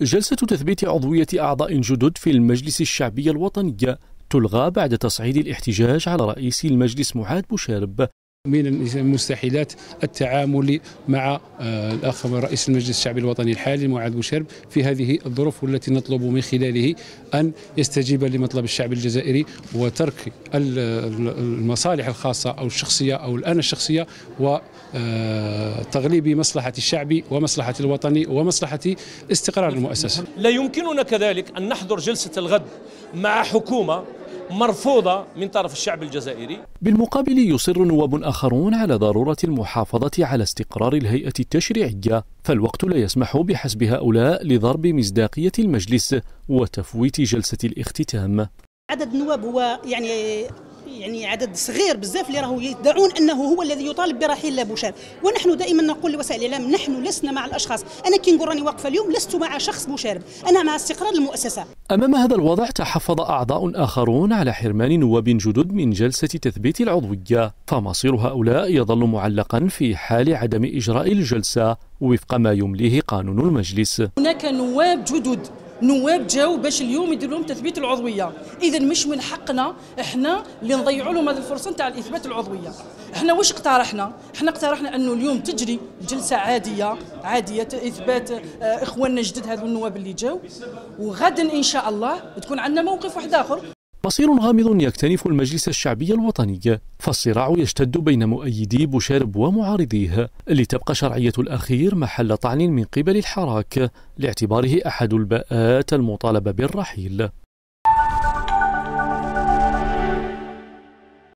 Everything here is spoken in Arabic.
جلسة تثبيت عضوية أعضاء جدد في المجلس الشعبي الوطني تلغى بعد تصعيد الاحتجاج على رئيس المجلس معاد بوشارب من المستحيلات التعامل مع آه، الاخ رئيس المجلس الشعبي الوطني الحالي معاذ بوشرب في هذه الظروف والتي نطلب من خلاله ان يستجيب لمطلب الشعب الجزائري وترك المصالح الخاصه او الشخصيه او الانا الشخصيه وتغليب آه، مصلحه الشعب ومصلحه الوطني ومصلحه استقرار المؤسسه. لا يمكننا كذلك ان نحضر جلسه الغد مع حكومه مرفوضة من طرف الشعب الجزائري بالمقابل يصر نواب آخرون على ضرورة المحافظة على استقرار الهيئة التشريعية فالوقت لا يسمح بحسب هؤلاء لضرب مصداقية المجلس وتفويت جلسة الاختتام عدد النواب هو يعني يعني عدد صغير بزاف اللي راهو يدعون انه هو الذي يطالب برحيل بوشار ونحن دائما نقول لوسائل الاعلام نحن لسنا مع الاشخاص انا كي نقول راني واقفه اليوم لست مع شخص بوشارب انا مع استقرار المؤسسه امام هذا الوضع تحفظ اعضاء اخرون على حرمان نواب جدد من جلسه تثبيت العضويه فمصير هؤلاء يظل معلقا في حال عدم اجراء الجلسه وفق ما يمليه قانون المجلس هناك نواب جدد نواب جاو باش اليوم يدير لهم تثبيت العضويه اذا مش من حقنا احنا اللي نضيعوا لهم هذه الفرصه نتاع الاثبات العضويه احنا واش اقترحنا احنا اقترحنا انه اليوم تجري جلسه عاديه عاديه اثبات آه، اخواننا جدد هذو النواب اللي جاو وغدا ان شاء الله تكون عندنا موقف واحد اخر مصير غامض يكتنف المجلس الشعبي الوطني فالصراع يشتد بين مؤيدي بوشرب ومعارضيه لتبقى شرعية الأخير محل طعن من قبل الحراك لاعتباره أحد الباءات المطالبة بالرحيل